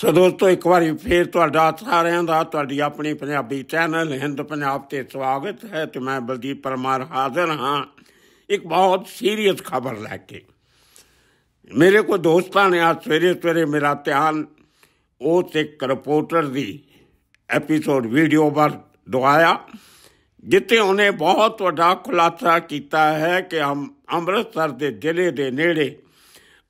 ਸੋ ਦੋਸਤੋ ਇੱਕ ਵਾਰੀ ਫੇਰ ਤੁਹਾਡਾ ਸਾਰਿਆਂ ਦਾ ਤੁਹਾਡੀ ਆਪਣੀ ਪੰਜਾਬੀ ਚੈਨਲ ਹਿੰਦ ਪੰਜਾਬ ਤੇ ਸਵਾਗਤ ਹੈ ਤੇ ਮੈਂ ਬਲਦੀਪ ਪਰਮਾਰ ਹਾਜ਼ਰ ਹਾਂ ਇੱਕ ਬਹੁਤ ਸੀਰੀਅਸ ਖਬਰ ਲੈ ਕੇ ਮੇਰੇ ਕੋ ਦੋਸਤਾਂ ਨੇ ਅੱਜ ਸਵੇਰੇ ਸਵੇਰੇ ਮੇਰਾ ਧਿਆਨ ਉਸ ਇੱਕ ਰਿਪੋਰਟਰ ਦੀ ਐਪੀਸੋਡ ਵੀਡੀਓ ਪਰ ਦੁਆਇਆ ਜਿੱਤੇ ਉਹਨੇ ਬਹੁਤ ਵੱਡਾ ਖੁਲਾਸਾ ਕੀਤਾ ਹੈ ਕਿ ਹਮ ਅੰਮ੍ਰਿਤਸਰ ਦੇ ਜ਼ਿਲ੍ਹੇ ਦੇ ਨੇੜੇ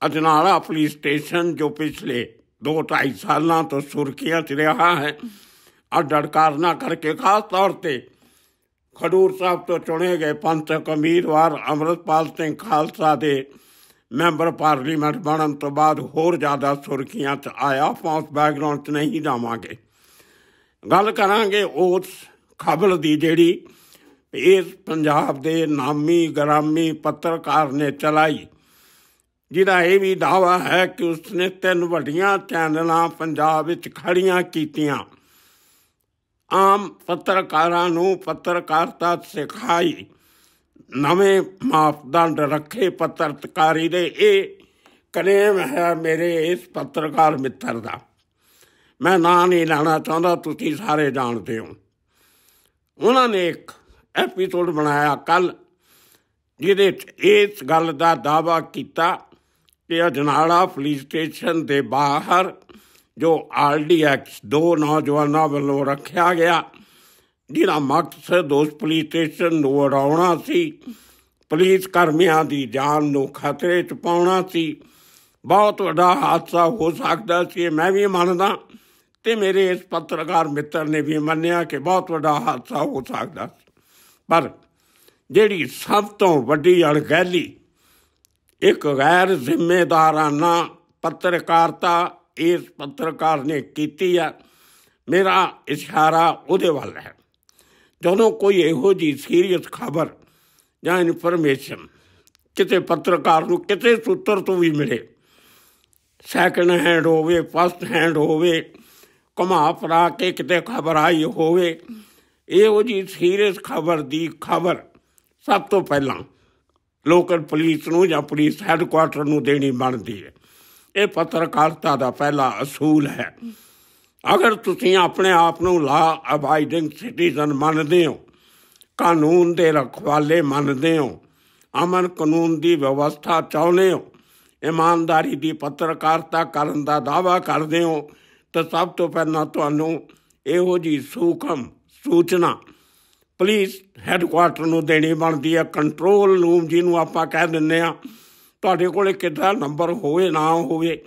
ਅਜਨਾਲਾ ਪੁਲਿਸ ਸਟੇਸ਼ਨ ਜੋ ਪਿਛਲੇ ਦੋ ਢਾਈ ਸਾਲਾਂ ਤੋਂ ਸੁਰਖੀਆਂ 'ਚ ਰਿਹਾ ਹੈ ਆ ਨਾ ਕਰਕੇ ਖਾਸ ਤੌਰ ਤੇ ਖਡੂਰ ਸਾਹਿਬ ਤੋਂ ਚੁਣੇ ਗਏ ਪੰਥਕ ਉਮੀਦਵਾਰ ਅਮਰਤਪਾਲ ਸਿੰਘ ਖਾਲਸਾ ਦੇ ਮੈਂਬਰ ਪਾਰਲੀਮੈਂਟ ਬਣਨ ਤੋਂ ਬਾਅਦ ਹੋਰ ਜ਼ਿਆਦਾ ਸੁਰਖੀਆਂ 'ਚ ਆਇਆ ਫੌਂਸ ਬੈਕਗ੍ਰਾਉਂਡ 'ਚ ਨਹੀਂ ਜਾਵਾਂਗੇ ਗੱਲ ਕਰਾਂਗੇ ਉਸ ਖਬਰ ਦੀ ਜਿਹੜੀ ਇਸ ਪੰਜਾਬ ਦੇ ਨਾਮੀ ਗਰਾਮੀ ਪੱਤਰਕਾਰ ਨੇ ਚਲਾਈ ਜਿਹਦਾ ਇਹ ਵੀ ਦਾਵਾ ਹੈ ਕਿ ਉਸਨੇ ਤਿੰਨ ਵੱਡੀਆਂ ਚੈਨਲਾਂ ਪੰਜਾਬ ਵਿੱਚ ਖੜੀਆਂ ਕੀਤੀਆਂ ਆਮ ਪੱਤਰਕਾਰਾਂ ਨੂੰ ਪੱਤਰਕਾਰਤਾ ਸਿਖਾਈ ਨਵੇਂ ਮਾਪਦੰਡ ਰੱਖੇ ਪੱਤਰਕਾਰੀ ਦੇ ਇਹ ਕਲੇਮ ਹੈ ਮੇਰੇ ਇਸ ਪੱਤਰਕਾਰ ਮਿੱਤਰ ਦਾ ਮੈਂ ਨਾਂ ਨਹੀਂ ਲੈਣਾ ਚਾਹੁੰਦਾ ਤੁਸੀਂ ਸਾਰੇ ਜਾਣਦੇ ਹੋ ਉਹਨਾਂ ਨੇ ਇੱਕ ਐਪੀਸੋਡ ਬਣਾਇਆ ਕੱਲ ਜਿਹਦੇ ਇਸ ਗੱਲ ਦਾ ਦਾਵਾ ਕੀਤਾ ਕਿ ਅਜਨਾਲਾ ਪੁਲਿਸ ਸਟੇਸ਼ਨ ਦੇ ਬਾਹਰ ਜੋ ਆਰਡੀਐਕਸ ਦੋ ਨੌਜਵਾਨਾਂ ਵੱਲੋਂ ਰੱਖਿਆ ਗਿਆ ਜਿਹਦਾ ਮਕਸਦ ਉਸ ਪੁਲਿਸ ਸਟੇਸ਼ਨ ਨੂੰ ਉਡਾਉਣਾ ਸੀ ਪੁਲਿਸ ਕਰਮੀਆਂ ਦੀ ਜਾਨ ਨੂੰ ਖਤਰੇ 'ਚ ਪਾਉਣਾ ਸੀ ਬਹੁਤ ਵੱਡਾ ਹਾਦਸਾ ਹੋ ਸਕਦਾ ਸੀ ਮੈਂ ਵੀ ਮੰਨਦਾ ਤੇ ਮੇਰੇ ਇਸ ਪੱਤਰਕਾਰ ਮਿੱਤਰ ਨੇ ਵੀ ਮੰਨਿਆ ਕਿ ਬਹੁਤ ਵੱਡਾ ਹਾਦਸਾ ਹੋ ਸਕਦਾ ਪਰ ਜਿਹੜੀ ਸਭ ਤੋਂ ਵੱਡੀ ਅਣਗਹਿਲੀ ਇੱਕ ਗੈਰ ਜ਼ਿੰਮੇਦਾਰਾਨਾ ਪੱਤਰਕਾਰਤਾ ਇਸ ਪੱਤਰਕਾਰ ਨੇ ਕੀਤੀ ਆ ਮੇਰਾ ਇਸ਼ਾਰਾ ਉਹਦੇ ਵੱਲ ਹੈ ਜਦੋਂ ਕੋਈ ਇਹੋ ਜੀ ਸੀਰੀਅਸ ਖਬਰ ਜਾਂ ਇਨਫੋਰਮੇਸ਼ਨ ਕਿਤੇ ਪੱਤਰਕਾਰ ਨੂੰ ਕਿਤੇ ਸੂਤਰ ਤੋਂ ਵੀ ਮਿਲੇ ਸੈਕੰਡ ਹੈਂਡ ਹੋਵੇ ਫਸਟ ਹੈਂਡ ਹੋਵੇ ਕਮਾ ਫਰਾ ਕੇ ਕਿਤੇ ਖਬਰ ਆਈ ਹੋਵੇ ਇਹੋ ਜੀ ਸੀਰੀਅਸ ਖਬਰ ਦੀ ਖਬਰ ਸਭ ਤੋਂ ਪਹਿਲਾਂ ਲੋਕਲ ਪੁਲਿਸ ਨੂੰ ਜਾਂ ਪੁਲਿਸ ਹੈੱਡਕੁਆਰਟਰ ਨੂੰ ਦੇਣੀ ਬਣਦੀ ਹੈ ਇਹ ਪੱਤਰਕਾਰਤਾ ਦਾ ਪਹਿਲਾ ਅਸੂਲ ਹੈ ਅਗਰ ਤੁਸੀਂ ਆਪਣੇ ਆਪ ਨੂੰ ਲਾ ਅਬਾਈਡਿੰਗ ਸਿਟੀਜ਼ਨ ਮੰਨਦੇ ਹੋ ਕਾਨੂੰਨ ਦੇ ਰਖਵਾਲੇ ਮੰਨਦੇ ਹੋ ਅਮਨ ਕਾਨੂੰਨ ਦੀ ਵਿਵਸਥਾ ਚਾਹੁੰਦੇ ਹੋ ਇਮਾਨਦਾਰੀ ਦੀ ਪੱਤਰਕਾਰਤਾ ਕਰਨ ਦਾ ਦਾਵਾ ਕਰਦੇ ਹੋ ਤਾਂ ਸਭ ਤੋਂ ਪਹਿਲਾਂ ਤੁਹਾਨੂੰ ਇਹੋ ਜੀ ਸੂਖਮ ਸੂਚਨਾ ਪੁਲਿਸ ਹੈੱਡਕੁਆਰਟਰ ਨੂੰ ਦੇਣੀ ਬਣਦੀ ਹੈ ਕੰਟਰੋਲ ਰੂਮ ਜਿਹਨੂੰ ਆਪਾਂ ਕਹਿ ਦਿੰਨੇ ਆ ਤੁਹਾਡੇ ਕੋਲੇ ਕਿੱਦਾਂ ਨੰਬਰ ਹੋਵੇ ਨਾ ਹੋਵੇ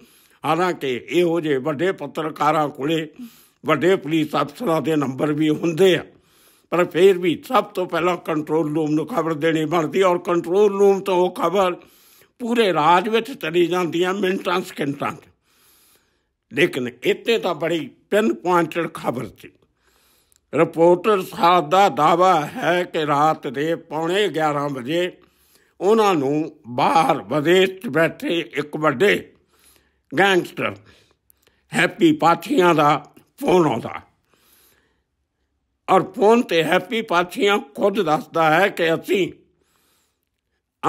ਹਾਲਾਂਕਿ ਇਹੋ ਜੇ ਵੱਡੇ ਪੱਤਰਕਾਰਾਂ ਕੋਲੇ ਵੱਡੇ ਪੁਲਿਸ ਅਫਸਰਾਂ ਦੇ ਨੰਬਰ ਵੀ ਹੁੰਦੇ ਆ ਪਰ ਫੇਰ ਵੀ ਸਭ ਤੋਂ ਪਹਿਲਾਂ ਕੰਟਰੋਲ ਰੂਮ ਨੂੰ ਖਬਰ ਦੇਣੀ ਬਣਦੀ ਔਰ ਕੰਟਰੋਲ ਰੂਮ ਤੋਂ ਉਹ ਖਬਰ ਪੂਰੇ ਰਾਜ ਵਿੱਚ ਚਲੀ ਜਾਂਦੀ ਹੈ ਮਿੰਟਾਂ ਸਕਿੰਟਾਂ ਲੇਕਿਨ ਇੱਥੇ ਤਾਂ ਬੜੀ ਪਿੰਨ ਪੁਆਇੰਟਡ ਖਬਰ ਸੀ ਰਿਪੋਰਟਰ ਸਾਹਿਬ ਦਾ ਦਾਵਾ ਹੈ ਕਿ ਰਾਤ ਦੇ ਪੌਣੇ 11 ਵਜੇ ਉਹਨਾਂ ਨੂੰ ਬਾਹਰ ਵਿਦੇਸ਼ ਬੈਠੇ ਇੱਕ ਵੱਡੇ ਗੈਂਗਸਟਰ ਹੈਪੀ ਪਾਥੀਆਂ ਦਾ ਫੋਨ ਆਉਂਦਾ ਔਰ ਫੋਨ ਤੇ ਹੈਪੀ ਪਾਥੀਆਂ ਖੁਦ ਦੱਸਦਾ ਹੈ ਕਿ ਅਸੀਂ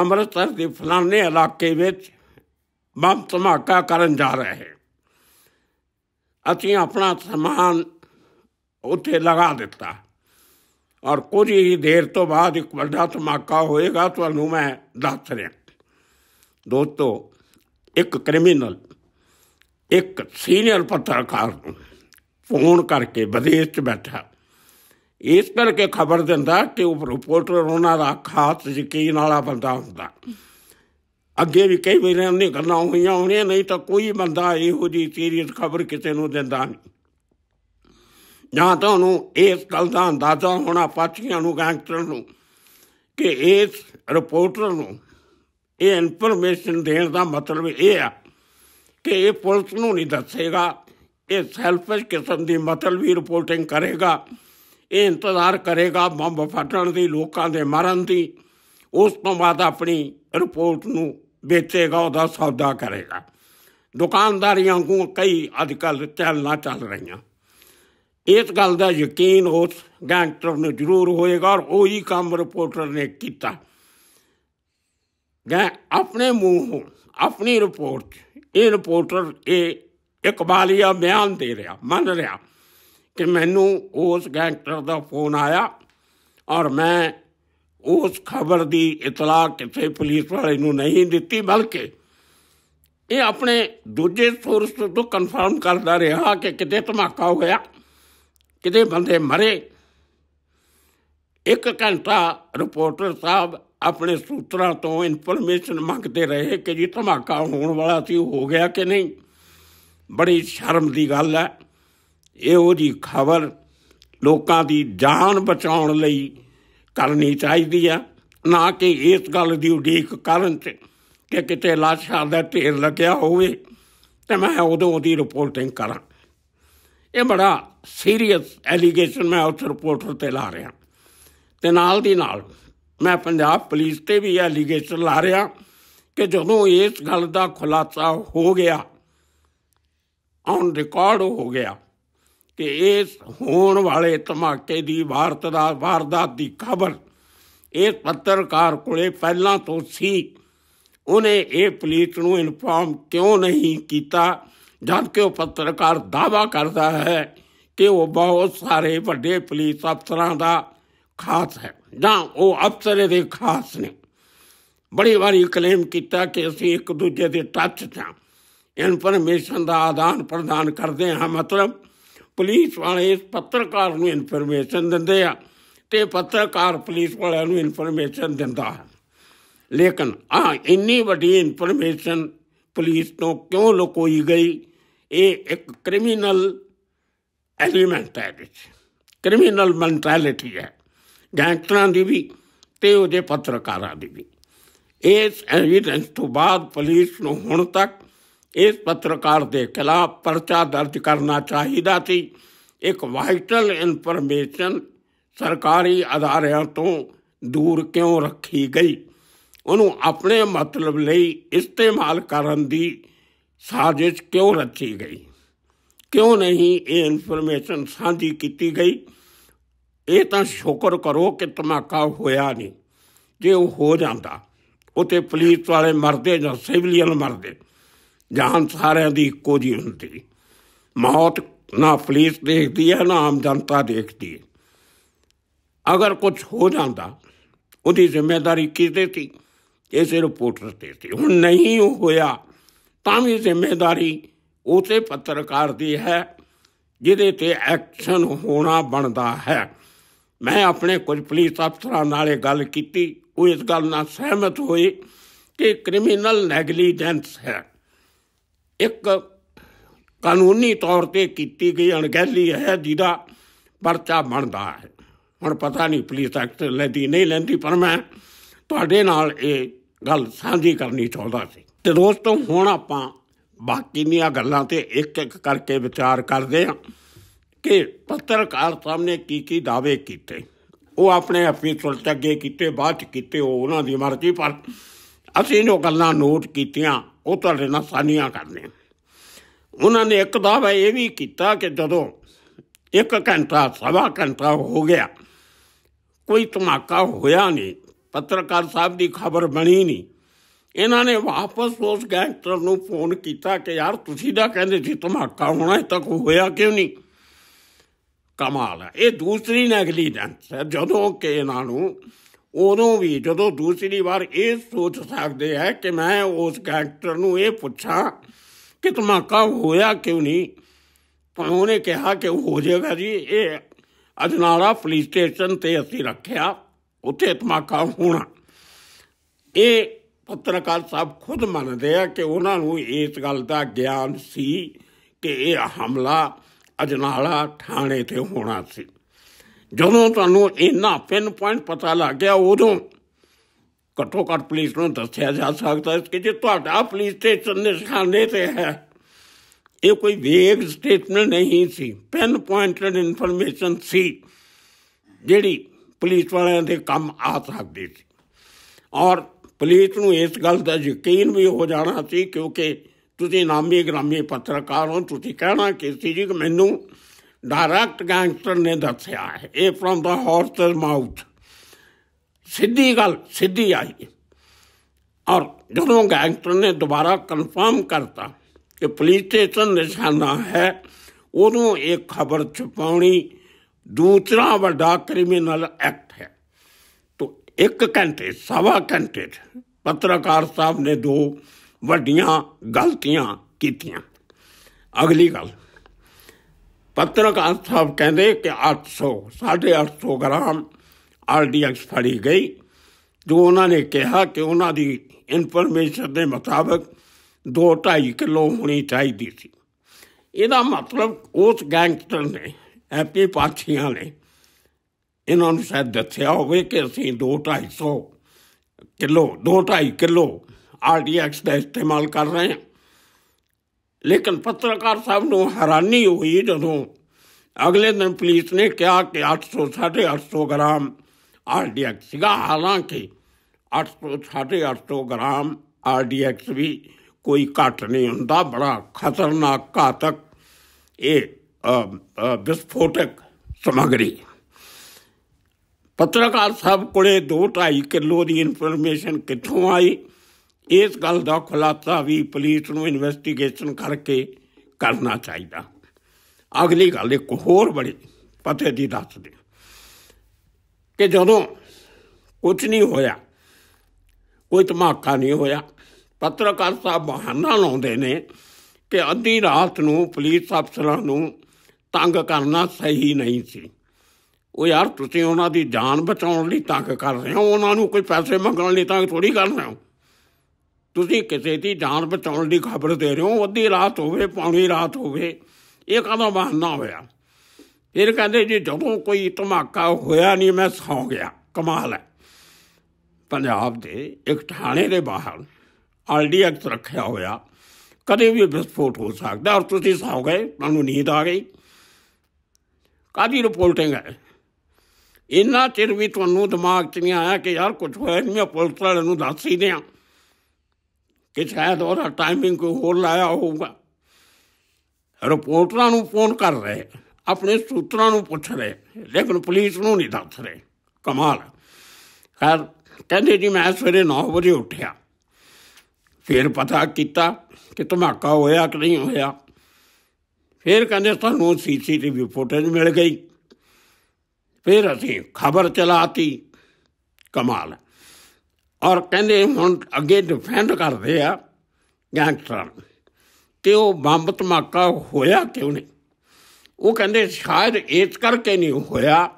ਅੰਮ੍ਰਿਤਸਰ ਦੇ ਫਲਾਣੇ ਇਲਾਕੇ ਵਿੱਚ ਬੰਬ ਧਮਾਕਾ ਕਰਨ ਜਾ ਰਹੇ ਹਾਂ ਅਸੀਂ ਆਪਣਾ ਸਮਾਨ ਉੱਥੇ ਲਗਾ ਦਿੱਤਾ ਔਰ ਕੁਝ ਹੀ ਦੇਰ ਤੋਂ ਬਾਅਦ ਇੱਕ ਵੱਡਾ ਧਮਾਕਾ ਹੋਏਗਾ ਤੁਹਾਨੂੰ ਮੈਂ ਦੱਸ ਰਿਹਾ ਦੋਸਤੋ ਇੱਕ ਕ੍ਰਿਮੀਨਲ ਇੱਕ ਸੀਨੀਅਰ ਪੱਤਰਕਾਰ ਨੂੰ ਫੋਨ ਕਰਕੇ ਵਿਦੇਸ਼ 'ਚ ਬੈਠਾ ਇਸ ਕਰਕੇ ਖਬਰ ਦਿੰਦਾ ਕਿ ਉਹ ਰਿਪੋਰਟਰ ਉਹਨਾਂ ਦਾ ਖਾਸ ਯਕੀਨ ਵਾਲਾ ਬੰਦਾ ਹੁੰਦਾ ਅੱਗੇ ਵੀ ਕਈ ਵਾਰ ਨਹੀਂ ਗੱਲਾਂ ਹੋਈਆਂ ਹੋਣੀਆਂ ਨਹੀਂ ਤਾਂ ਕੋਈ ਬੰਦਾ ਇਹੋ ਜੀ ਸੀਰੀਅਸ ਖਬਰ ਕਿਸੇ ਨੂੰ ਦਿੰਦਾ ਨਹੀਂ ਜਾਂ ਤੁਹਾਨੂੰ ਇਸ ਗੱਲ ਦਾ ਅੰਦਾਜ਼ਾ ਹੋਣਾ ਪਾਚੀਆਂ ਨੂੰ ਗੈਂਗਸਟਰ ਨੂੰ ਕਿ ਇਸ ਰਿਪੋਰਟਰ ਨੂੰ ਇਹ ਇਨਫੋਰਮੇਸ਼ਨ ਦੇਣ ਦਾ ਮਤਲਬ ਇਹ ਆ ਕਿ ਇਹ ਪੁਲਿਸ ਨੂੰ ਨਹੀਂ ਦੱਸੇਗਾ ਇਹ ਸੈਲਫਿਸ਼ ਕਿਸਮ ਦੀ ਮਤਲਬ ਵੀ ਰਿਪੋਰਟਿੰਗ ਕਰੇਗਾ ਇਹ ਇੰਤਜ਼ਾਰ ਕਰੇਗਾ ਬੰਬ ਫਟਣ ਦੀ ਲੋਕਾਂ ਦੇ ਮਰਨ ਦੀ ਉਸ ਤੋਂ ਬਾਅਦ ਆਪਣੀ ਰਿਪੋਰਟ ਨੂੰ ਵੇਚੇਗਾ ਉਹਦਾ ਸੌਦਾ ਕਰੇਗਾ ਦੁਕਾਨਦਾਰੀਆਂ ਨੂੰ ਕਈ ਅੱਜਕੱਲ੍ਹ ਚੱਲਣਾ ਚੱਲ ਰਹੀਆਂ ਇਸ ਗੱਲ ਦਾ ਯਕੀਨ ਉਸ ਗੈਂਗਸਟਰ ਨੂੰ ਜ਼ਰੂਰ ਹੋਏਗਾ ਔਰ ਉਹੀ ਕੰਮ ਰਿਪੋਰਟਰ ਨੇ ਕੀਤਾ ਗੈਂ ਆਪਣੇ ਮੂੰਹ ਆਪਣੀ ਰਿਪੋਰਟ ਇਹ ਰਿਪੋਰਟਰ ਇਹ ਇਕਬਾਲੀਆ ਬਿਆਨ ਦੇ ਰਿਹਾ ਮੰਨ ਰਿਹਾ ਕਿ ਮੈਨੂੰ ਉਸ ਗੈਂਗਸਟਰ ਦਾ ਫੋਨ ਆਇਆ ਔਰ ਮੈਂ ਉਸ ਖਬਰ ਦੀ ਇਤਲਾਹ ਕਿਸੇ ਪੁਲਿਸ ਵਾਲੇ ਨੂੰ ਨਹੀਂ ਦਿੱਤੀ ਬਲਕਿ ਇਹ ਆਪਣੇ ਦੂਜੇ ਸੋਰਸ ਤੋਂ ਕਨਫਰਮ ਕਰਦਾ ਰਿਹਾ ਕਿ ਕਿਤੇ ਧਮਾਕਾ ਹੋ ਗਿਆ ਕਿਤੇ ਬੰਦੇ ਮਰੇ ਇੱਕ ਘੰਟਾ ਰਿਪੋਰਟਰ ਸਾਹਿਬ ਆਪਣੇ ਸੂਤਰਾਂ ਤੋਂ ਇਨਫੋਰਮੇਸ਼ਨ ਮੰਗਦੇ ਰਹੇ ਕਿ ਜੀ ਧਮਾਕਾ ਹੋਣ ਵਾਲਾ ਸੀ ਹੋ ਗਿਆ ਕਿ ਨਹੀਂ ਬੜੀ ਸ਼ਰਮ ਦੀ ਗੱਲ ਹੈ ਇਹ ਉਹਦੀ ਖਬਰ ਲੋਕਾਂ ਦੀ ਜਾਨ ਬਚਾਉਣ ਲਈ ਕਰਨੀ ਚਾਹੀਦੀ ਆ ਨਾ ਕਿ ਇਸ ਗੱਲ ਦੀ ਉਡੀਕ ਕਰਨ ਤੇ ਕਿ ਕਿਤੇ ਲਾਸ਼ਾਂ ਦਾ ਢੇਰ ਲੱਗਿਆ ਹੋਵੇ ਤੇ ਮੈਂ ਉਦੋਂ ਉਹਦੀ ਰਿਪੋਰਟਿੰਗ ਕਰਾਂ ਇਹ ਬੜਾ ਸੀਰੀਅਸ ਐਲੀਗੇਸ਼ਨ ਮੈਂ ਉਸ ਰਿਪੋਰਟਰ ਤੇ ਲਾ ਰਿਹਾ ਤੇ ਨਾਲ ਦੀ ਨਾਲ ਮੈਂ ਪੰਜਾਬ ਪੁਲਿਸ ਤੇ ਵੀ ਐਲੀਗੇਸ਼ਨ ਲਾ ਰਿਹਾ ਕਿ ਜਦੋਂ ਇਸ ਗੱਲ ਦਾ ਖੁਲਾਸਾ ਹੋ ਗਿਆ ਔਨ ਰਿਕਾਰਡ ਹੋ ਗਿਆ ਕਿ ਇਸ ਹੋਣ ਵਾਲੇ ਧਮਾਕੇ ਦੀ ਵਾਰਤ ਦਾ ਵਾਰਦਾਤ ਦੀ ਖਬਰ ਇਹ ਪੱਤਰਕਾਰ ਕੋਲੇ ਪਹਿਲਾਂ ਤੋਂ ਸੀ ਉਹਨੇ ਇਹ ਪੁਲਿਸ ਨੂੰ ਇਨਫਾਰਮ ਕਿਉਂ ਨਹੀਂ ਕੀਤਾ ਜਦਕਿ ਉਹ ਪੱਤਰਕਾਰ ਦਾਵਾ ਕਰਦਾ ਹੈ ਕਿ ਉਹ ਬਹੁਤ ਸਾਰੇ ਵੱਡੇ ਪੁਲਿਸ ਅਫਸਰਾਂ ਦਾ ਖਾਸ ਹੈ ਜਾਂ ਉਹ ਅਫਸਰ ਦੇ ਖਾਸ ਨੇ ਬੜੀ ਵਾਰੀ ਕਲੇਮ ਕੀਤਾ ਕਿ ਅਸੀਂ ਇੱਕ ਦੂਜੇ ਦੇ ਟੱਚ 'ਚ ਇਨਫੋਰਮੇਸ਼ਨ ਦਾ ਆਦਾਨ ਪ੍ਰਦਾਨ ਕਰਦੇ ਹਾਂ ਮਤਲਬ ਪੁਲਿਸ ਵਾਲੇ ਇਸ ਪੱਤਰਕਾਰ ਨੂੰ ਇਨਫੋਰਮੇਸ਼ਨ ਦਿੰਦੇ ਆ ਤੇ ਪੱਤਰਕਾਰ ਪੁਲਿਸ ਵਾਲਿਆਂ ਨੂੰ ਇਨਫੋਰਮੇਸ਼ਨ ਦਿੰਦਾ ਹੈ ਲੇਕਿਨ ਆ ਇੰਨੀ ਵੱਡੀ ਇਨਫੋਰਮੇਸ਼ਨ ਪੁਲਿਸ ਤੋਂ ਕਿਉਂ ਲੁਕੋਈ ਗਈ ਇਹ ਇੱਕ ਕ੍ਰਿਮੀਨਲ ਐਲੀਮੈਂਟ ਹੈ ਵਿੱਚ ਕ੍ਰਿਮੀਨਲ ਮੈਂਟੈਲਿਟੀ ਹੈ ਗੈਂਗਸਟਰਾਂ ਦੀ ਵੀ ਤੇ ਉਹਦੇ ਪੱਤਰਕਾਰਾਂ ਦੀ ਵੀ ਇਸ ਐਵੀਡੈਂਸ ਤੋਂ ਬਾਅਦ ਪੁਲਿਸ ਨੂੰ ਹੁਣ ਤੱਕ ਇਸ ਪੱਤਰਕਾਰ ਦੇ ਖਿਲਾਫ ਪਰਚਾ ਦਰਜ ਕਰਨਾ ਚਾਹੀਦਾ ਸੀ ਇੱਕ ਵਾਈਟਲ ਇਨਫੋਰਮੇਸ਼ਨ ਸਰਕਾਰੀ ਅਦਾਰਿਆਂ ਤੋਂ ਦੂਰ ਕਿਉਂ ਰੱਖੀ ਗਈ ਉਹਨੂੰ ਆਪਣੇ ਮਤਲਬ ਲਈ ਇਸਤੇਮਾਲ ਕਰਨ ਦੀ ਸਾਜ਼ਿਸ਼ ਕਿਉਂ ਰਚੀ ਗਈ ਕਿਉਂ ਨਹੀਂ ਇਹ ਇਨਫੋਰਮੇਸ਼ਨ ਸਾਂਝੀ ਕੀਤੀ ਗਈ ਇਹ ਤਾਂ ਸ਼ੁਕਰ ਕਰੋ ਕਿ ਧਮਾਕਾ ਹੋਇਆ ਨਹੀਂ ਜੇ ਉਹ ਹੋ ਜਾਂਦਾ ਉਤੇ ਪੁਲਿਸ ਵਾਲੇ ਮਰਦੇ ਜਾਂ ਸਿਵਲੀਅਨ ਮਰਦੇ ਜਾਨ ਸਾਰਿਆਂ ਦੀ ਇੱਕੋ ਜੀ ਹੁੰਦੀ ਮੌਤ ਨਾ ਪੁਲਿਸ ਦੇਖਦੀ ਹੈ ਨਾ ਆਮ ਜਨਤਾ ਦੇਖਦੀ ਹੈ ਅਗਰ ਕੁਝ ਹੋ ਜਾਂਦਾ ਉਹਦੀ ਜ਼ਿੰਮੇਵਾਰੀ ਕਿਸ ਦੇ ਸੀ ਇਸੇ ਰਿਪੋਰਟਰ ਤੇ ਸੀ ਹੁਣ ਨਹੀਂ ਹੋਇਆ ਤਾਂ ਵੀ ਜ਼ਿੰਮੇਵਾਰੀ ਉਸੇ ਪੱਤਰਕਾਰ ਦੀ ਹੈ ਜਿਹਦੇ ਤੇ ਐਕਸ਼ਨ ਹੋਣਾ ਬਣਦਾ ਹੈ ਮੈਂ ਆਪਣੇ ਕੁਝ ਪੁਲਿਸ ਅਫਸਰਾਂ ਨਾਲ ਇਹ ਗੱਲ ਕੀਤੀ ਉਹ ਇਸ ਗੱਲ ਨਾਲ ਸਹਿਮਤ ਹੋਏ ਕਿ ਕ੍ਰਿਮੀਨਲ ਨੈਗਲੀਜੈਂਸ ਹੈ ਇੱਕ ਕਾਨੂੰਨੀ ਤੌਰ ਤੇ ਕੀਤੀ ਗਈ ਅਣਗਹਿਲੀ ਹੈ ਜਿਹਦਾ ਪਰਚਾ ਬਣਦਾ ਹੈ ਹੁਣ ਪਤਾ ਨਹੀਂ ਪੁਲਿਸ ਐਕਟ ਲੈਂਦੀ ਨਹੀਂ ਲੈਂਦੀ ਪਰ ਮੈਂ ਤੁਹਾਡੇ ਨਾਲ ਇਹ ਗੱਲ ਸਾਂਝੀ ਕਰਨੀ ਚਾਹੁੰਦਾ ਸੀ ਤੇ ਦੋਸਤੋ ਹੁਣ ਆਪਾਂ ਬਾਕੀ ਦੀਆਂ ਗੱਲਾਂ ਤੇ ਇੱਕ ਇੱਕ ਕਰਕੇ ਵਿਚਾਰ ਕਰਦੇ ਹਾਂ ਕਿ ਪੱਤਰਕਾਰ ਸਾਹਮਣੇ ਕੀ ਕੀ ਦਾਅਵੇ ਕੀਤੇ ਉਹ ਆਪਣੇ ਆਪੀ ਸੁਲਟ ਅੱਗੇ ਕੀਤੇ ਬਾਅਦ ਕੀਤੇ ਉਹ ਉਹਨਾਂ ਦੀ ਮਰਜ਼ੀ ਪਰ ਅਸੀਂ ਉਹ ਗੱਲਾਂ ਨੋਟ ਕੀਤੀਆਂ ਉਹ ਤੁਹਾਡੇ ਨਾਲ ਕਰਦੇ ਕਰਨੇ ਉਹਨਾਂ ਨੇ ਇੱਕ ਦਾਅਵਾ ਇਹ ਵੀ ਕੀਤਾ ਕਿ ਜਦੋਂ ਇੱਕ ਘੰਟਾ ਸਵਾ ਘੰਟਾ ਹੋ ਗਿਆ ਕੋਈ ਧਮਾਕਾ ਹੋਇਆ ਨਹੀਂ ਪੱਤਰਕਾਰ ਸਾਹਿਬ ਦੀ ਖਬਰ ਬਣੀ ਨਹੀਂ ਇਹਨਾਂ ਨੇ ਵਾਪਸ ਉਸ ਗੈਂਗਸਟਰ ਨੂੰ ਫੋਨ ਕੀਤਾ ਕਿ ਯਾਰ ਤੁਸੀਂ ਤਾਂ ਕਹਿੰਦੇ ਸੀ ਧਮਾਕਾ ਹੋਣਾ ਇਹ ਤੱਕ ਹੋਇਆ ਕਿਉਂ ਨਹੀਂ ਕਮਾਲ ਹੈ ਇਹ ਦੂਸਰੀ ਨੈਗਲੀਜੈਂਸ ਹੈ ਜਦੋਂ ਕਿ ਇਹਨਾਂ ਨੂੰ ਉਦੋਂ ਵੀ ਜਦੋਂ ਦੂਸਰੀ ਵਾਰ ਇਹ ਸੋਚ ਸਕਦੇ ਹੈ ਕਿ ਮੈਂ ਉਸ ਗੈਂਗਸਟਰ ਨੂੰ ਇਹ ਪੁੱਛਾਂ ਕਿ ਧਮਾਕਾ ਹੋਇਆ ਕਿਉਂ ਨਹੀਂ ਪਰ ਉਹਨੇ ਕਿਹਾ ਕਿ ਹੋ ਜਾਏਗਾ ਜੀ ਇਹ ਅਜਨਾਲਾ ਪੁਲਿਸ ਸਟੇਸ਼ਨ ਤੇ ਅਸੀਂ ਰੱਖਿਆ ਉੱਥੇ ਧਮਾਕਾ ਹੋਣਾ ਇਹ ਪੱਤਰਕਾਰ ਸਾਹਿਬ ਖੁਦ ਮੰਨਦੇ ਆ ਕਿ ਉਹਨਾਂ ਨੂੰ ਇਸ ਗੱਲ ਦਾ ਗਿਆਨ ਸੀ ਕਿ ਇਹ ਹਮਲਾ ਅਜਨਾਲਾ ਥਾਣੇ ਤੇ ਹੋਣਾ ਸੀ ਜਦੋਂ ਤੁਹਾਨੂੰ ਇਹਨਾਂ ਪਿੰਨ ਪੁਆਇੰਟ ਪਤਾ ਲੱਗ ਗਿਆ ਉਦੋਂ ਘੱਟੋ ਘੱਟ ਪੁਲਿਸ ਨੂੰ ਦੱਸਿਆ ਜਾ ਸਕਦਾ ਕਿ ਜੇ ਤੁਹਾਡਾ ਪੁਲਿਸ ਸਟੇਸ਼ਨ ਨਿਸ਼ਾਨੇ ਤੇ ਹੈ ਇਹ ਕੋਈ ਵੇਗ ਸਟੇਟਮੈਂਟ ਨਹੀਂ ਸੀ ਪਿੰਨ ਪੁਆਇੰਟਡ ਇਨਫੋਰਮੇਸ਼ਨ ਸੀ ਜਿਹੜੀ ਪੁਲਿਸ ਵਾਲਿਆਂ ਦੇ ਕੰਮ ਆ ਸਕਦੀ ਸੀ ਔਰ ਪੁਲਿਸ ਨੂੰ ਇਸ ਗੱਲ ਦਾ ਯਕੀਨ ਵੀ ਹੋ ਜਾਣਾ ਸੀ ਕਿਉਂਕਿ ਤੁਸੀਂ ਨਾਮੀ ਗ੍ਰਾਮੀ ਪੱਤਰਕਾਰ ਹੋ ਤੁਸੀਂ ਕਹਿਣਾ ਕਿ ਸੀ ਜੀ ਕਿ ਮੈਨੂੰ ਡਾਇਰੈਕਟ ਗੈਂਗਸਟਰ ਨੇ ਦੱਸਿਆ ਹੈ ਇਹ ਫਰਮ ਦਾ ਹੌਸਟਲ ਮਾਊਥ ਸਿੱਧੀ ਗੱਲ ਸਿੱਧੀ ਆਈ ਔਰ ਜਦੋਂ ਗੈਂਗਸਟਰ ਨੇ ਦੁਬਾਰਾ ਕਨਫਰਮ ਕਰਤਾ ਕਿ ਪੁਲਿਸ ਸਟੇਸ਼ਨ ਨਿਸ਼ਾਨਾ ਹੈ ਉਹਨੂੰ ਇਹ ਖਬਰ ਛਪਾਉਣੀ ਦੂਸਰਾ ਵੱਡਾ ਕ੍ਰਿਮੀਨਲ ਐਕਟ ਹੈ ਇੱਕ ਘੰਟੇ ਸਵਾ ਘੰਟੇ ਪੱਤਰਕਾਰ ਸਾਹਿਬ ਨੇ ਦੋ ਵੱਡੀਆਂ ਗਲਤੀਆਂ ਕੀਤੀਆਂ ਅਗਲੀ ਗੱਲ ਪੱਤਰਕਾਰ ਸਾਹਿਬ ਕਹਿੰਦੇ ਕਿ 800 850 ਗ੍ਰਾਮ ਆਰਡੀਐਕਸ ਫੜੀ ਗਈ ਜੋ ਉਹਨਾਂ ਨੇ ਕਿਹਾ ਕਿ ਉਹਨਾਂ ਦੀ ਇਨਫੋਰਮੇਸ਼ਨ ਦੇ ਮੁਤਾਬਕ 2.5 ਕਿਲੋ ਹੋਣੀ ਚਾਹੀਦੀ ਸੀ ਇਹਦਾ ਮਤਲਬ ਉਸ ਗੈਂਗਸਟਰ ਨੇ ਐਪੀ ਪਾਛੀਆਂ ਨੇ ਇਹਨਾਂ ਨੂੰ ਸ਼ਾਇਦ ਦੱਸਿਆ ਹੋਵੇ ਕਿ ਅਸੀਂ 2-250 ਕਿਲੋ 2-2.5 ਕਿਲੋ ਆਰਡੀਐਕਸ ਦਾ ਇਸਤੇਮਾਲ ਕਰ ਰਹੇ ਹਾਂ ਲੇਕਿਨ ਪੱਤਰਕਾਰ ਸਾਹਿਬ ਨੂੰ ਹੈਰਾਨੀ ਹੋਈ ਜਦੋਂ ਅਗਲੇ ਦਿਨ ਪੁਲਿਸ ਨੇ ਕਿਹਾ ਕਿ 800 850 ਗ੍ਰਾਮ ਆਰਡੀਐਕਸ ਸੀਗਾ ਹਾਲਾਂਕਿ 800 850 ਗ੍ਰਾਮ ਆਰਡੀਐਕਸ ਵੀ ਕੋਈ ਘੱਟ ਨਹੀਂ ਹੁੰਦਾ ਬੜਾ ਖਤਰਨਾਕ ਘਾਤਕ ਇਹ ਵਿਸਫੋਟਕ ਸਮਗਰੀ ਪੱਤਰਕਾਰ ਸਾਹਿਬ ਕੋਲੇ 2.5 ਕਿਲੋ ਦੀ ਇਨਫੋਰਮੇਸ਼ਨ ਕਿੱਥੋਂ ਆਈ ਇਸ ਗੱਲ ਦਾ ਖੁਲਾਸਾ ਵੀ ਪੁਲਿਸ ਨੂੰ ਇਨਵੈਸਟੀਗੇਸ਼ਨ ਕਰਕੇ ਕਰਨਾ ਚਾਹੀਦਾ ਅਗਲੀ ਗੱਲ ਇੱਕ ਹੋਰ ਬੜੀ ਪਤੇ ਦੀ ਦੱਸਦੇ ਕਿ ਜਦੋਂ ਕੁਝ ਨਹੀਂ ਹੋਇਆ ਕੋਈ ਧਮਾਕਾ ਨਹੀਂ ਹੋਇਆ ਪੱਤਰਕਾਰ ਸਾਹਿਬ ਬਹਾਨਾ ਲਾਉਂਦੇ ਨੇ ਕਿ ਅੱਧੀ ਰਾਤ ਨੂੰ ਪੁਲਿਸ ਅਫਸਰਾਂ ਨੂੰ ਤੰਗ ਕਰਨਾ ਸਹੀ ਨਹੀਂ ਸੀ ਉਹ ਯਾਰ ਤੁਸੀਂ ਉਹਨਾਂ ਦੀ ਜਾਨ ਬਚਾਉਣ ਲਈ ਤੰਗ ਕਰ ਰਹੇ ਹੋ ਉਹਨਾਂ ਨੂੰ ਕੋਈ ਪੈਸੇ ਮੰਗਣ ਲਈ ਤੰਗ ਥੋੜੀ ਕਰ ਰਹੇ ਹੋ ਤੁਸੀਂ ਕਿਸੇ ਦੀ ਜਾਨ ਬਚਾਉਣ ਦੀ ਖਬਰ ਦੇ ਰਹੇ ਹੋ ਅੱਧੀ ਰਾਤ ਹੋਵੇ ਪੌਣੀ ਰਾਤ ਹੋਵੇ ਇਹ ਕਦੋਂ ਬਹਾਨਾ ਹੋਇਆ ਫਿਰ ਕਹਿੰਦੇ ਜੀ ਜਦੋਂ ਕੋਈ ਧਮਾਕਾ ਹੋਇਆ ਨਹੀਂ ਮੈਂ ਸੌਂ ਗਿਆ ਕਮਾਲ ਹੈ ਪੰਜਾਬ ਦੇ ਇੱਕ ਥਾਣੇ ਦੇ ਬਾਹਰ ਆਲਡੀ ਐਕਟ ਰੱਖਿਆ ਹੋਇਆ ਕਦੇ ਵੀ ਵਿਸਫੋਟ ਹੋ ਸਕਦਾ ਔਰ ਤੁਸੀਂ ਸੌਂ ਗਏ ਤੁਹਾਨੂੰ ਨੀਂਦ ਆ ਗਈ ਕਾਦੀ ਰਿਪੋਰਟਿੰਗ ਹੈ ਇੰਨਾ ਚਿਰ ਵੀ ਤੁਹਾਨੂੰ ਦਿਮਾਗ 'ਚ ਨਹੀਂ ਆਇਆ ਕਿ ਯਾਰ ਕੁਝ ਹੋਇਆ ਨਹੀਂ ਮੈਂ ਪੁਲਿਸ ਵਾਲਿਆਂ ਨੂੰ ਦੱਸ ਹੀ ਦਿਆਂ ਕਿ ਸ਼ਾਇਦ ਉਹਦਾ ਟਾਈਮਿੰਗ ਕੋਈ ਹੋਰ ਲਾਇਆ ਹੋਊਗਾ ਰਿਪੋਰਟਰਾਂ ਨੂੰ ਫੋਨ ਕਰ ਰਹੇ ਆਪਣੇ ਸੂਤਰਾਂ ਨੂੰ ਪੁੱਛ ਰਹੇ ਲੇਕਿਨ ਪੁਲਿਸ ਨੂੰ ਨਹੀਂ ਦੱਸ ਰਹੇ ਕਮਾਲ ਖੈਰ ਕਹਿੰਦੇ ਜੀ ਮੈਂ ਸਵੇਰੇ 9 ਵਜੇ ਉੱਠਿਆ ਫਿਰ ਪਤਾ ਕੀਤਾ ਕਿ ਧਮਾਕਾ ਹੋਇਆ ਕਿ ਨਹੀਂ ਹੋਇਆ ਫਿਰ ਕਹਿੰਦੇ ਤੁਹਾਨੂੰ ਸੀਸੀਟੀਵੀ ਫੁਟੇਜ ਮਿਲ ਗਈ ਫਿਰ ਅਸੀਂ ਖਬਰ ਚਲਾਤੀ ਕਮਾਲ ਔਰ ਕਹਿੰਦੇ ਹੁਣ ਅੱਗੇ ਡਿਫੈਂਡ ਕਰਦੇ ਆ ਗੈਂਗਸਟਰ ਤੇ ਉਹ ਬੰਬ ਧਮਾਕਾ ਹੋਇਆ ਕਿਉਂ ਨਹੀਂ ਉਹ ਕਹਿੰਦੇ ਸ਼ਾਇਦ ਇਸ ਕਰਕੇ ਨਹੀਂ ਹੋਇਆ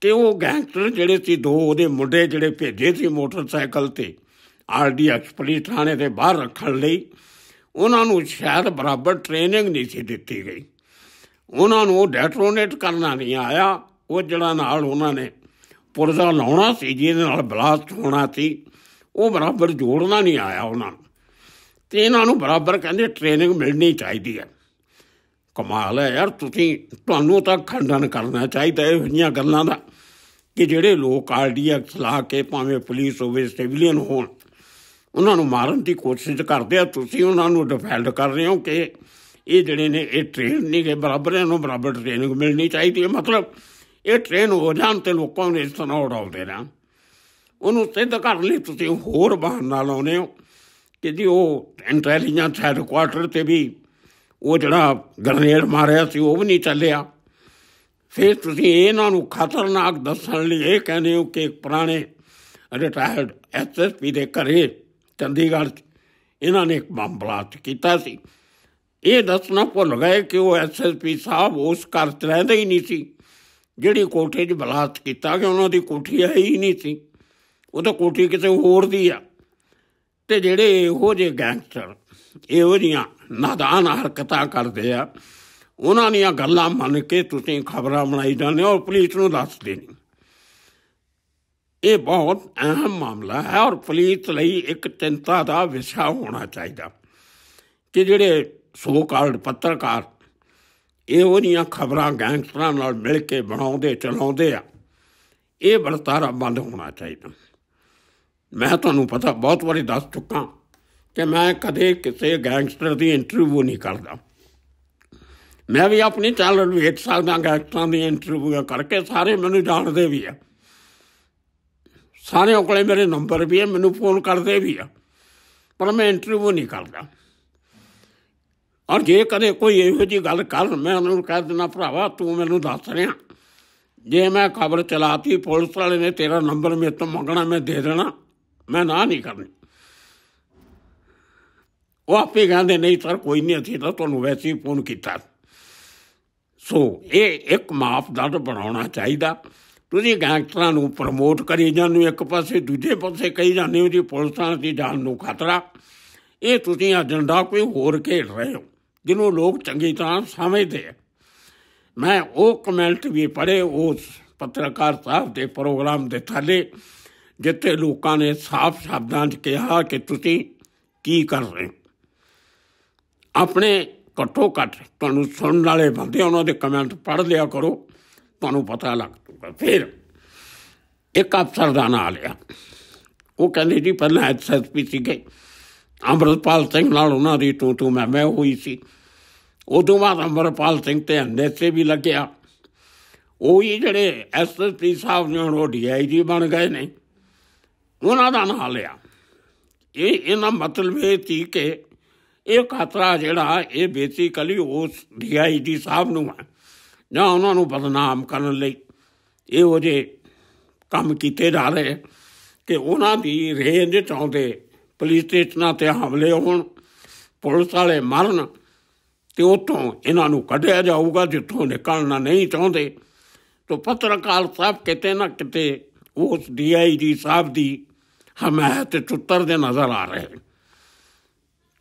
ਕਿ ਉਹ ਗੈਂਗਸਟਰ ਜਿਹੜੇ ਸੀ ਦੋ ਉਹਦੇ ਮੁੰਡੇ ਜਿਹੜੇ ਭੇਜੇ ਸੀ ਮੋਟਰਸਾਈਕਲ ਤੇ ਆਰਡੀ ਐਕਸਪਲੀ ਥਾਣੇ ਦੇ ਬਾਹਰ ਰੱਖਣ ਲਈ ਉਹਨਾਂ ਨੂੰ ਸ਼ਾਇਦ ਬਰਾਬਰ ਟ੍ਰੇਨਿੰਗ ਨਹੀਂ ਸੀ ਦਿੱਤੀ ਗਈ ਉਹਨਾਂ ਨੂੰ ਡੈਟਰੋਨੇਟ ਕਰਨਾ ਨਹੀਂ ਆਇਆ ਉਹ ਜਿਹੜਾ ਨਾਲ ਉਹਨਾਂ ਨੇ ਪੁਰਜ਼ਾ ਲਾਉਣਾ ਸੀ ਜਿਹਦੇ ਨਾਲ ਬਲਾਸਟ ਹੋਣਾ ਸੀ ਉਹ ਬਰਾਬਰ ਜੋੜਨਾ ਨਹੀਂ ਆਇਆ ਉਹਨਾਂ ਨੂੰ ਤੇ ਇਹਨਾਂ ਨੂੰ ਬਰਾਬਰ ਕਹਿੰਦੇ ਟ੍ਰੇਨਿੰਗ ਮਿਲਣੀ ਚਾਹੀਦੀ ਹੈ ਕਮਾਲ ਹੈ ਯਾਰ ਤੁਸੀਂ ਤੁਹਾਨੂੰ ਤਾਂ ਖੰਡਨ ਕਰਨਾ ਚਾਹੀਦਾ ਇਹ ਜੀਆਂ ਗੱਲਾਂ ਦਾ ਕਿ ਜਿਹੜੇ ਲੋਕ ਆਰਡੀਐਕਸ ਲਾ ਕੇ ਭਾਵੇਂ ਪੁਲਿਸ ਹੋਵੇ ਸਿਵਲੀਅਨ ਹੋਣ ਉਹਨਾਂ ਨੂੰ ਮਾਰਨ ਦੀ ਕੋਸ਼ਿਸ਼ ਕਰਦੇ ਆ ਤੁਸੀਂ ਉਹਨਾਂ ਨੂੰ ਡਿਫੈਂਡ ਕਰ ਰਹੇ ਹੋ ਕਿ ਇਹ ਜਿਹੜੇ ਨੇ ਇਹ ਟ੍ਰੇਨ ਨਹੀਂ ਬਰਾਬਰ ਬਰਾਬਰ ਨੂੰ ਬਰਾਬਰ ਟ੍ਰੇਨਿੰਗ ਮਿਲਣੀ ਚਾਹੀਦੀ ਹੈ ਮਤਲਬ ਇਹ ਟ੍ਰੇਨ ਹੋ ਜਾਣ ਤੇ ਲੋਕਾਂ ਨੇ ਇਸ ਉਡਾਉਂਦੇ ਨਾ ਉਹਨੂੰ ਸਿੱਧ ਘਰ ਲਈ ਤੁਸੀਂ ਹੋਰ ਬਹਾਨਾ ਲਾਉਨੇ ਹੋ ਕਿ ਜੀ ਉਹ ਇੰਟੈਲੀਜੈਂਸ ਕੁਆਟਰ ਤੇ ਵੀ ਉਹ ਜਿਹੜਾ ਗ੍ਰਨੇਡ ਮਾਰਿਆ ਸੀ ਉਹ ਵੀ ਨਹੀਂ ਚੱਲਿਆ ਫਿਰ ਤੁਸੀਂ ਇਹਨਾਂ ਨੂੰ ਖਤਰਨਾਕ ਦੱਸਣ ਲਈ ਇਹ ਕਹਿੰਦੇ ਹੋ ਕਿ ਪੁਰਾਣੇ ਰਿਟਾਇਰਡ ਐਸਐਸਪੀ ਦੇ ਘਰੇ ਚੰਡੀਗੜ੍ਹ ਇਹਨਾਂ ਨੇ ਇੱਕ ਬੰਬ ਬਲਾਸਟ ਕੀਤਾ ਸੀ ਇਹ ਦੱਸਣਾ ਭੁੱਲ ਗਏ ਕਿ ਉਹ ਐਸਐਸਪੀ ਸਾਹਿਬ ਉਸ ਘਰ 'ਚ ਰਹਿੰਦੇ ਹੀ ਨਹੀਂ ਸੀ ਜਿਹੜੀ ਕੋਠੇ 'ਚ ਬਲਾਤ ਕੀਤਾ ਕਿ ਉਹਨਾਂ ਦੀ ਕੋਠੀ ਹੈ ਹੀ ਨਹੀਂ ਸੀ ਉਹ ਤਾਂ ਕੋਠੀ ਕਿਸੇ ਹੋਰ ਦੀ ਆ ਤੇ ਜਿਹੜੇ ਇਹੋ ਜਿਹੇ ਗੈਂਗਸਟਰ ਇਹੋ ਜੀਆਂ ਨਾਦਾਨ ਹਰਕਤਾਂ ਕਰਦੇ ਆ ਉਹਨਾਂ ਦੀਆਂ ਗੱਲਾਂ ਮੰਨ ਕੇ ਤੁਸੀਂ ਖਬਰਾਂ ਬਣਾਈ ਜਾਂਦੇ ਹੋ ਪੁਲਿਸ ਨੂੰ ਦੱਸ ਦੇਣੀ ਇਹ ਬਹੁਤ ਅਹਿਮ ਮਾਮਲਾ ਹੈ ਔਰ ਪੁਲਿਸ ਲਈ ਇੱਕ ਚਿੰਤਾ ਦਾ ਵਿਸ਼ਾ ਹੋਣਾ ਚਾਹੀਦਾ ਕਿ ਜਿਹੜੇ ਸੋ ਕਾਲਡ ਪੱਤਰਕਾਰ ਇਹ ਜੀਆਂ ਖਬਰਾਂ ਗੈਂਗਸਟਰਾਂ ਨਾਲ ਮਿਲ ਕੇ ਬਣਾਉਂਦੇ ਚਲਾਉਂਦੇ ਆ ਇਹ ਵਰਤਾਰਾ ਬੰਦ ਹੋਣਾ ਚਾਹੀਦਾ ਮੈਂ ਤੁਹਾਨੂੰ ਪਤਾ ਬਹੁਤ ਵਾਰੀ ਦੱਸ ਚੁੱਕਾ ਕਿ ਮੈਂ ਕਦੇ ਕਿਸੇ ਗੈਂਗਸਟਰ ਦੀ ਇੰਟਰਵਿਊ ਨਹੀਂ ਕਰਦਾ ਮੈਂ ਵੀ ਆਪਣੀ ਚੈਨਲ ਵੇਚ ਸਕਦਾ ਗੈਂਗਸਟਰਾਂ ਦੀ ਇੰਟਰਵਿਊ ਕਰਕੇ ਸਾਰੇ ਮੈਨੂੰ ਜਾਣਦੇ ਵੀ ਆ ਸਾਰਿਆਂ ਕੋਲੇ ਮੇਰੇ ਨੰਬਰ ਵੀ ਆ ਮੈਨੂੰ ਫੋਨ ਕਰਦੇ ਵੀ ਆ ਪਰ ਮੈਂ ਇੰਟਰਵਿਊ ਨਹੀਂ ਕਰਦਾ ਔਰ ਜੇ ਕਦੇ ਕੋਈ ਇਹੋ ਜੀ ਗੱਲ ਕਰ ਮੈਂ ਉਹਨਾਂ ਨੂੰ ਕਹਿ ਦਿੰਦਾ ਭਰਾਵਾ ਤੂੰ ਮੈਨੂੰ ਦੱਸ ਰਿਹਾ ਜੇ ਮੈਂ ਖਬਰ ਚਲਾਤੀ ਪੁਲਿਸ ਵਾਲੇ ਨੇ ਤੇਰਾ ਨੰਬਰ ਮੇਰੇ ਤੋਂ ਮੰਗਣਾ ਮੈਂ ਦੇ ਦੇਣਾ ਮੈਂ ਨਾ ਨਹੀਂ ਕਰਨੀ ਉਹ ਆਪੇ ਕਹਿੰਦੇ ਨਹੀਂ ਸਰ ਕੋਈ ਨਹੀਂ ਅਸੀਂ ਤਾਂ ਤੁਹਾਨੂੰ ਵੈਸੇ ਹੀ ਫੋਨ ਕੀਤਾ ਸੋ ਇਹ ਇੱਕ ਮਾਪਦੰਡ ਬਣਾਉਣਾ ਚਾਹੀਦਾ ਤੁਸੀਂ ਗੈਂਗਸਟਰਾਂ ਨੂੰ ਪ੍ਰਮੋਟ ਕਰੀ ਜਾਂਦੇ ਹੋ ਇੱਕ ਪਾਸੇ ਦੂਜੇ ਪਾਸੇ ਕਹੀ ਜਾਂਦੇ ਹੋ ਜੀ ਪੁਲਿਸਾਂ ਦੀ ਜਾਨ ਨੂੰ ਖਤਰਾ ਇਹ ਤੁਸੀਂ ਏਜੰਡਾ ਕੋਈ ਹੋਰ ਖੇਡ ਰਹੇ ਹੋ ਜਿਹਨੂੰ ਲੋਕ ਚੰਗੀ ਤਰ੍ਹਾਂ ਸਮਝਦੇ ਆ ਮੈਂ ਉਹ ਕਮੈਂਟ ਵੀ ਪੜ੍ਹੇ ਉਸ ਪੱਤਰਕਾਰ ਸਾਹਿਬ ਦੇ ਪ੍ਰੋਗਰਾਮ ਦੇ ਥੱਲੇ ਜਿੱਥੇ ਲੋਕਾਂ ਨੇ ਸਾਫ਼ ਸ਼ਬਦਾਂ 'ਚ ਕਿਹਾ ਕਿ ਤੁਸੀਂ ਕੀ ਕਰ ਰਹੇ ਆਪਣੇ ਘੱਟੋ ਘੱਟ ਤੁਹਾਨੂੰ ਸੁਣਨ ਵਾਲੇ ਬੰਦੇ ਉਹਨਾਂ ਦੇ ਕਮੈਂਟ ਪੜ੍ਹ ਲਿਆ ਕਰੋ ਤੁਹਾਨੂੰ ਪਤਾ ਲੱਗ ਜੂਗਾ ਫਿਰ ਇੱਕ ਅਫਸਰ ਦਾ ਨਾਮ ਲਿਆ ਉਹ ਕਹਿੰਦੇ ਜੀ ਪਹਿਲਾਂ ਐਸਐਸਪੀ ਸੀਗੇ ਅੰਮ੍ਰਿਤਪਾਲ ਸਿੰਘ ਨਾਲ ਉਹਨਾਂ ਦੀ ਤੂੰ ਤੂੰ ਮੈਂ ਮੈਂ ਹੋਈ ਸੀ ਉਦੋਂ ਬਾਅਦ ਅਮਰਪਾਲ ਸਿੰਘ ਤੇ ਐਨਐਸਏ ਵੀ ਲੱਗਿਆ ਉਹ ਹੀ ਜਿਹੜੇ ਐਸਐਸਪੀ ਸਾਹਿਬ ਨੇ ਹੁਣ ਡੀਆਈਜੀ ਬਣ ਗਏ ਨੇ ਉਹਨਾਂ ਦਾ ਨਾਮ ਲਿਆ ਇਹ ਇਹਨਾਂ ਮਤਲਬ ਇਹ ਸੀ ਕਿ ਇਹ ਖਤਰਾ ਜਿਹੜਾ ਇਹ ਬੇਸਿਕਲੀ ਉਸ ਡੀਆਈਜੀ ਸਾਹਿਬ ਨੂੰ ਹੈ ਨਾ ਉਹਨਾਂ ਨੂੰ ਬਦਨਾਮ ਕਰਨ ਲਈ ਇਹ ਉਹ ਜੇ ਕੰਮ ਕੀਤੇ ਜਾ ਰਹੇ ਕਿ ਉਹਨਾਂ ਦੀ ਰੇਂਜ ਚ ਆਉਂਦੇ ਪੁਲਿਸ ਸਟੇਸ਼ਨਾਂ ਤੇ ਹਮਲੇ ਹੋਣ ਪੁਲਿਸ ਵਾਲੇ ਮਰਨ ਤੇ ਉਤੋਂ ਇਹਨਾਂ ਨੂੰ ਕੱਢਿਆ ਜਾਊਗਾ ਜਿੱਥੋਂ ਨਿਕਲਣਾ ਨਹੀਂ ਚਾਹੁੰਦੇ ਤੋਂ ਪੱਤਰਕਾਰ ਸਾਹਿਬ ਕਿਤੇ ਨਾ ਕਿਤੇ ਉਸ ਡੀਆਈਜੀ ਸਾਹਿਬ ਦੀ ਹਮਾਇਤ ਚੁੱਤਰ ਦੇ ਨਜ਼ਰ ਆ ਰਹੇ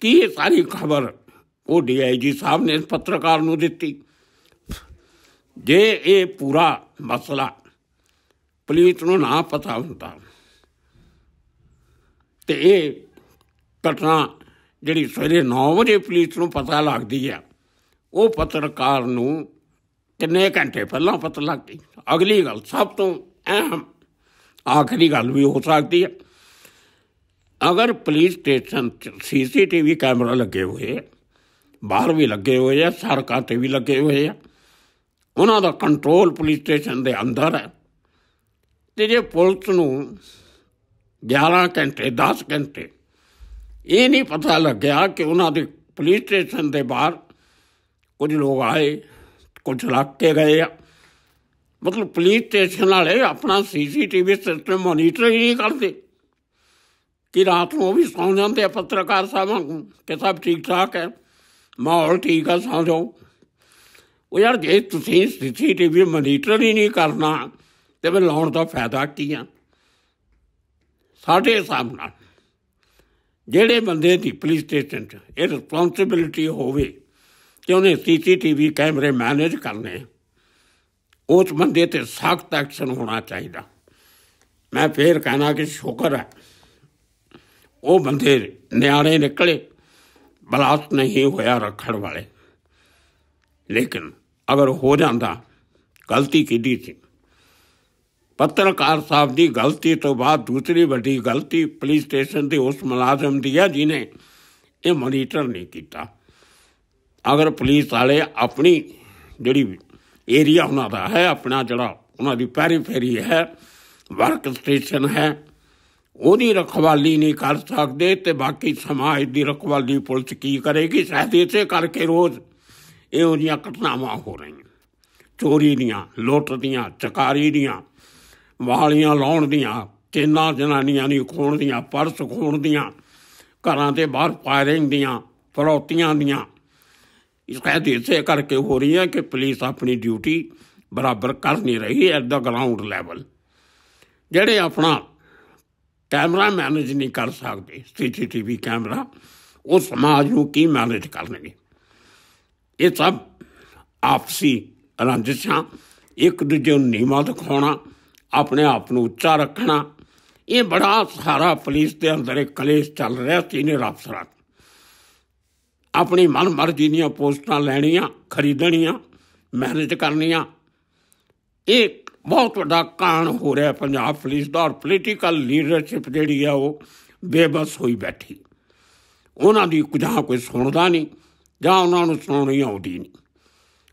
ਕੀ ਇਹ ਸਾਰੀ ਖਬਰ ਉਹ ਡੀਆਈਜੀ ਸਾਹਿਬ ਨੇ ਪੱਤਰਕਾਰ ਨੂੰ ਦਿੱਤੀ ਜੇ ਇਹ ਪੂਰਾ ਮਸਲਾ ਪੁਲਿਸ ਨੂੰ ਨਾ ਪਤਾ ਹੁੰਦਾ ਤੇ ਇਹ ਘਟਨਾ ਜਿਹੜੀ ਸਵੇਰੇ 9 ਵਜੇ ਪੁਲਿਸ ਨੂੰ ਪਤਾ ਲੱਗਦੀ ਆ ਉਹ ਪੱਤਰਕਾਰ ਨੂੰ ਕਿੰਨੇ ਘੰਟੇ ਪਹਿਲਾਂ ਪਤਾ ਲੱਗ ਗਈ ਅਗਲੀ ਗੱਲ ਸਭ ਤੋਂ ਅਹਿਮ ਆਖਰੀ ਗੱਲ ਵੀ ਹੋ ਸਕਦੀ ਹੈ ਅਗਰ ਪੁਲਿਸ ਸਟੇਸ਼ਨ 'ਚ ਸੀਸੀਟੀਵੀ ਕੈਮਰਾ ਲੱਗੇ ਹੋਏ ਬਾਹਰ ਵੀ ਲੱਗੇ ਹੋਏ ਆ ਸੜਕਾਂ ਤੇ ਵੀ ਲੱਗੇ ਹੋਏ ਆ ਉਹਨਾਂ ਦਾ ਕੰਟਰੋਲ ਪੁਲਿਸ ਸਟੇਸ਼ਨ ਦੇ ਅੰਦਰ ਹੈ ਤੇ ਜੇ ਪੁਲਿਸ ਨੂੰ 11 ਘੰਟੇ 10 ਘੰਟੇ ਇਹ ਨਹੀਂ ਪਤਾ ਲੱਗਿਆ ਕਿ ਉਹਨਾਂ ਦੇ ਪੁਲਿਸ ਸਟੇਸ਼ਨ ਦੇ ਬਾਹਰ ਕੁਝ ਲੋਕ ਆਏ ਕੁਝ ਲੱਗ ਕੇ ਗਏ ਆ ਮਤਲਬ ਪੁਲਿਸ ਸਟੇਸ਼ਨ ਵਾਲੇ ਆਪਣਾ ਸੀਸੀਟੀਵੀ ਸਿਸਟਮ ਮੋਨੀਟਰ ਹੀ ਨਹੀਂ ਕਰਦੇ ਕਿ ਰਾਤ ਨੂੰ ਉਹ ਵੀ ਸੌਂ ਜਾਂਦੇ ਆ ਪੱਤਰਕਾਰ ਸਾਹਿਬਾਂ ਨੂੰ ਕਿ ਸਭ ਠੀਕ ਠਾਕ ਹੈ ਮਾਹੌਲ ਠੀਕ ਆ ਸੌਂ ਜਾਓ ਉਹ ਯਾਰ ਜੇ ਤੁਸੀਂ ਸੀਸੀਟੀਵੀ ਮੋਨੀਟਰ ਹੀ ਨਹੀਂ ਕਰਨਾ ਤੇ ਫਿਰ ਲਾਉਣ ਦਾ ਫਾਇਦਾ ਕੀ ਆ ਸਾਡੇ ਹਿਸਾਬ ਨਾਲ ਜਿਹੜੇ ਬੰਦੇ ਦੀ ਪੁਲਿਸ ਸਟੇਸ਼ਨ 'ਚ ਇਹ ਰਿਸਪੌਂਸਿਬਿਲਟੀ ਹੋਵੇ ਤੇ ਉਹਨੇ ਸੀਸੀਟੀਵੀ ਕੈਮਰੇ ਮੈਨੇਜ ਕਰਨੇ ਉਸ ਬੰਦੇ ਤੇ ਸਖਤ ਐਕਸ਼ਨ ਹੋਣਾ ਚਾਹੀਦਾ ਮੈਂ ਫੇਰ ਕਹਿਣਾ ਕਿ ਸ਼ੁਕਰ ਹੈ ਉਹ ਬੰਦੇ ਨਿਆਣੇ ਨਿਕਲੇ ਬਲਾਸ ਨਹੀਂ ਹੋਇਆ ਰੱਖਣ ਵਾਲੇ ਲੇਕਿਨ ਅਗਰ ਹੋ ਜਾਂਦਾ ਗਲਤੀ ਕੀਤੀ ਸੀ ਪੱਤਰਕਾਰ ਸਾਹਿਬ ਦੀ ਗਲਤੀ ਤੋਂ ਬਾਅਦ ਦੂਸਰੀ ਵੱਡੀ ਗਲਤੀ ਪੁਲਿਸ ਸਟੇਸ਼ਨ ਦੇ ਉਸ ਮੁਲਾਜ਼ਮ ਦੀ ਹੈ ਜਿਨੇ ਇਹ ਮੋਨੀਟਰ ਨਹੀਂ ਕੀਤਾ ਅਗਰ ਪੁਲਿਸ ਵਾਲੇ ਆਪਣੀ ਜਿਹੜੀ ਏਰੀਆ ਉਹਨਾਂ ਦਾ ਹੈ ਆਪਣਾ ਜਿਹੜਾ ਉਹਨਾਂ ਦੀ ਪੈਰੀ ਫੇਰੀ ਹੈ ਵਰਕ ਸਟੇਸ਼ਨ ਹੈ ਉਹਦੀ ਰਖਵਾਲੀ ਨਹੀਂ ਕਰ ਸਕਦੇ ਤੇ ਬਾਕੀ ਸਮਾਜ ਦੀ ਰਖਵਾਲੀ ਪੁਲਿਸ ਕੀ ਕਰੇਗੀ ਸ਼ਾਇਦ ਇਸੇ ਕਰਕੇ ਰੋਜ਼ ਇਹ ਉਹਨੀਆਂ ਘਟਨਾਵਾਂ ਹੋ ਰਹੀਆਂ ਚੋਰੀ ਦੀਆਂ ਲੁੱਟ ਦੀਆਂ ਚਕਾਰੀ ਦੀਆਂ ਵਾਲੀਆਂ ਲਾਉਣ ਦੀਆਂ ਤਿੰਨਾਂ ਜਨਾਨੀਆਂ ਨਹੀਂ ਖੋਣ ਦੀਆਂ ਪਰਸ ਖੋਣ ਦੀਆਂ ਘਰਾਂ ਦੇ ਬਾਹਰ ਫਾਇਰਿੰਗ ਦੀਆਂ ਫਰੋਤੀਆਂ ਦੀਆਂ ਇਸ ਸ਼ਿਕਾਇਤ ਇਸੇ ਕਰਕੇ ਹੋ ਰਹੀ ਹੈ ਕਿ ਪੁਲਿਸ ਆਪਣੀ ਡਿਊਟੀ ਬਰਾਬਰ ਕਰ ਨਹੀਂ ਰਹੀ ਐਟ ਦਾ ਗਰਾਊਂਡ ਲੈਵਲ ਜਿਹੜੇ ਆਪਣਾ ਕੈਮਰਾ ਮੈਨੇਜ ਨਹੀਂ ਕਰ ਸਕਦੇ ਸੀਸੀਟੀਵੀ ਕੈਮਰਾ ਉਹ ਸਮਾਜ ਨੂੰ ਕੀ ਮੈਨੇਜ ਕਰਨਗੇ ਇਹ ਸਭ ਆਪਸੀ ਰੰਜਿਸ਼ਾਂ ਇੱਕ ਦੂਜੇ ਨੂੰ ਨੀਮਾ ਦਿਖਾਉਣਾ ਆਪਣੇ ਆਪ ਨੂੰ ਉੱਚਾ ਰੱਖਣਾ ਇਹ ਬੜਾ ਸਾਰਾ ਪੁਲਿਸ ਦੇ ਅੰਦਰ ਇੱਕ ਕਲੇਸ਼ ਚੱਲ ਰਿਹਾ ਸੀ ਨੇ ਰਾਤ ਆਪਣੀ ਮਨਮਰਜ਼ੀ ਦੀਆਂ ਪੋਸਟਾਂ ਲੈਣੀਆਂ ਖਰੀਦਣੀਆਂ ਮਿਹਨਤ ਕਰਨੀਆਂ ਇਹ ਬਹੁਤ ਵੱਡਾ ਕਾਣ ਹੋ ਰਿਹਾ ਪੰਜਾਬ ਪੁਲਿਸ ਦਾ ਔਰ ਪੋਲੀਟੀਕਲ ਲੀਡਰਸ਼ਿਪ ਜਿਹੜੀ ਆ ਉਹ ਬੇਬਸ ਹੋਈ ਬੈਠੀ ਉਹਨਾਂ ਦੀ ਕੁਝਾਂ ਕੋਈ ਸੁਣਦਾ ਨਹੀਂ ਜਾਂ ਉਹਨਾਂ ਨੂੰ ਸੁਣਨੀ ਆਉਂਦੀ ਨਹੀਂ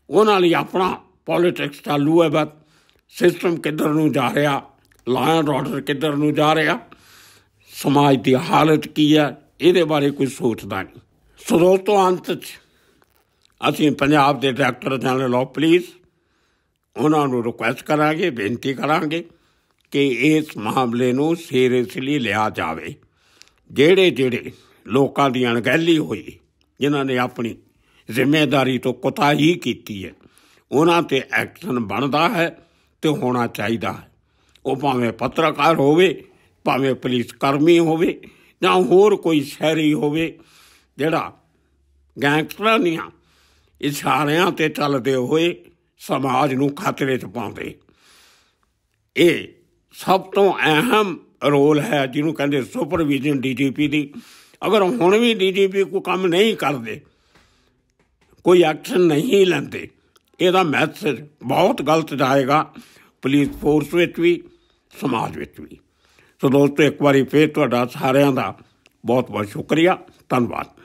ਉਹਨਾਂ ਲਈ ਆਪਣਾ ਪੋਲਿਟਿਕਸ ਚਾਲੂ ਹੈ ਬਸ ਸਿਸਟਮ ਕਿੱਧਰ ਨੂੰ ਜਾ ਰਿਹਾ ਲਾਇਨ ਆਰਡਰ ਕਿੱਧਰ ਨੂੰ ਜਾ ਰਿਹਾ ਸਮਾਜ ਦੀ ਹਾਲਤ ਕੀ ਹੈ ਇਹਦੇ ਬਾਰੇ ਕੋਈ ਸੋਚਦਾ ਨਹੀਂ ਸਰੋਤ ਤੋਂ ਅੰਤ ਚ ਅਸੀਂ ਪੰਜਾਬ ਦੇ ਡਾਕਟਰ ਜਨਰਲ ਲੋ ਪਲੀਜ਼ ਉਹਨਾਂ ਨੂੰ ਰਿਕੁਐਸਟ ਕਰਾਂਗੇ ਬੇਨਤੀ ਕਰਾਂਗੇ ਕਿ ਇਸ ਮਾਮਲੇ ਨੂੰ ਸੀਰੀਅਸਲੀ ਲਿਆ ਜਾਵੇ ਜਿਹੜੇ ਜਿਹੜੇ ਲੋਕਾਂ ਦੀ ਅਣਗਹਿਲੀ ਹੋਈ ਜਿਨ੍ਹਾਂ ਨੇ ਆਪਣੀ ਜ਼ਿੰਮੇਵਾਰੀ ਤੋਂ ਕੁਤਾਹੀ ਕੀਤੀ ਹੈ ਉਹਨਾਂ ਤੇ ਐਕਸ਼ਨ ਬਣਦਾ ਹੈ ਤੇ ਹੋਣਾ ਚਾਹੀਦਾ ਹੈ ਉਹ ਭਾਵੇਂ ਪੱਤਰਕਾਰ ਹੋਵੇ ਭਾਵੇਂ ਪੁਲਿਸ ਕਰਮੀ ਹੋਵੇ ਜਾਂ ਹੋਰ ਕੋਈ ਸ਼ਹਿਰੀ ਹੋਵੇ ਜਿਹੜਾ ਗੈਂਗਸਟਰਾਂ ਦੀਆਂ ਇਸ਼ਾਰਿਆਂ ਤੇ ਚੱਲਦੇ ਹੋਏ ਸਮਾਜ ਨੂੰ ਖਤਰੇ 'ਚ ਪਾਉਂਦੇ ਇਹ ਸਭ ਤੋਂ ਅਹਿਮ ਰੋਲ ਹੈ ਜਿਹਨੂੰ ਕਹਿੰਦੇ ਸੁਪਰਵੀਜ਼ਨ ਡੀਜੀਪੀ ਦੀ ਅਗਰ ਹੁਣ ਵੀ ਡੀਜੀਪੀ ਕੋ ਕੰਮ ਨਹੀਂ ਕਰਦੇ ਕੋਈ ਐਕਸ਼ਨ ਨਹੀਂ ਲੈਂਦੇ ਇਹਦਾ ਮੈਸੇਜ ਬਹੁਤ ਗਲਤ ਜਾਏਗਾ ਪੁਲਿਸ ਫੋਰਸ ਵਿੱਚ ਵੀ ਸਮਾਜ ਵਿੱਚ ਵੀ ਸੋ ਦੋਸਤੋ ਇੱਕ ਵਾਰੀ ਫੇਰ ਤੁਹਾਡਾ ਸਾਰਿਆਂ ਦਾ ਬਹੁਤ ਬਹੁਤ ਸ਼ੁਕਰੀਆ ਧੰਨਵਾਦ